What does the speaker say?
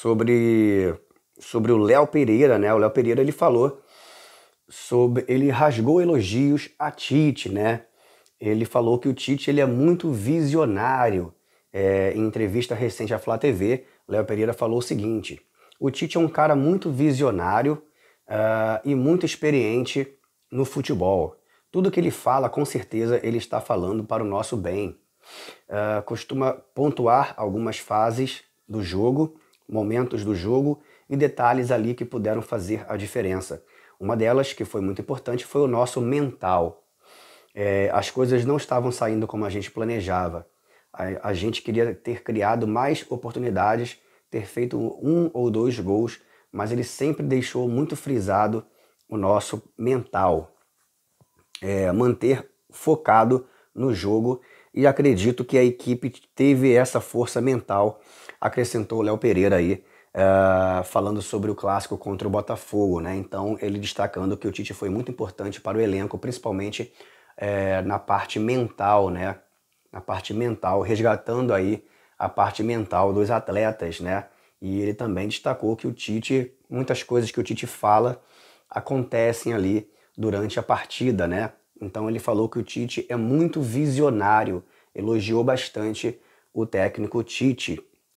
sobre, sobre o Léo Pereira, né? O Léo Pereira ele falou sobre ele rasgou elogios a Tite, né? Ele falou que o Tite ele é muito visionário. É, em entrevista recente à Flá TV, Léo Pereira falou o seguinte: o Tite é um cara muito visionário uh, e muito experiente no futebol. Tudo que ele fala, com certeza, ele está falando para o nosso bem. Uh, costuma pontuar algumas fases do jogo momentos do jogo e detalhes ali que puderam fazer a diferença. Uma delas, que foi muito importante, foi o nosso mental. É, as coisas não estavam saindo como a gente planejava. A, a gente queria ter criado mais oportunidades, ter feito um ou dois gols, mas ele sempre deixou muito frisado o nosso mental. É, manter focado no jogo e acredito que a equipe teve essa força mental, acrescentou o Léo Pereira aí, uh, falando sobre o clássico contra o Botafogo, né? Então ele destacando que o Tite foi muito importante para o elenco, principalmente uh, na parte mental, né? Na parte mental, resgatando aí a parte mental dos atletas, né? E ele também destacou que o Tite, muitas coisas que o Tite fala acontecem ali durante a partida, né? Então ele falou que o Tite é muito visionário, elogiou bastante o técnico Tite.